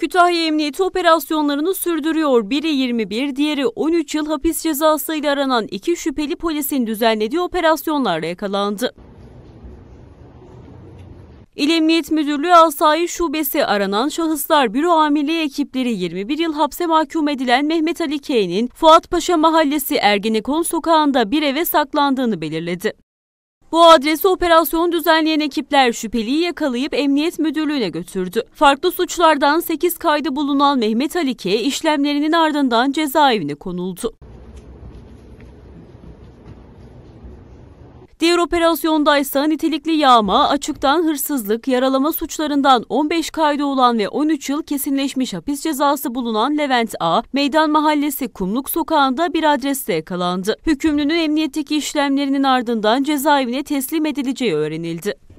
Kütahya Emniyeti operasyonlarını sürdürüyor. Biri 21, diğeri 13 yıl hapis cezasıyla aranan iki şüpheli polisin düzenlediği operasyonlarla yakalandı. İl Emniyet Müdürlüğü Asayi Şubesi aranan şahıslar büro amirliği ekipleri 21 yıl hapse mahkum edilen Mehmet Ali K'nin Fuat Paşa Mahallesi Ergenekon Sokağı'nda bir eve saklandığını belirledi. Bu adrese operasyon düzenleyen ekipler şüpheliyi yakalayıp emniyet müdürlüğüne götürdü. Farklı suçlardan 8 kaydı bulunan Mehmet Ali K. işlemlerinin ardından cezaevine konuldu. Diğer operasyonda ise nitelikli yağma, açıktan hırsızlık, yaralama suçlarından 15 kaydı olan ve 13 yıl kesinleşmiş hapis cezası bulunan Levent A, Meydan Mahallesi Kumluk Sokağı'nda bir adreste yakalandı. Hükümlünün emniyetteki işlemlerinin ardından cezaevine teslim edileceği öğrenildi.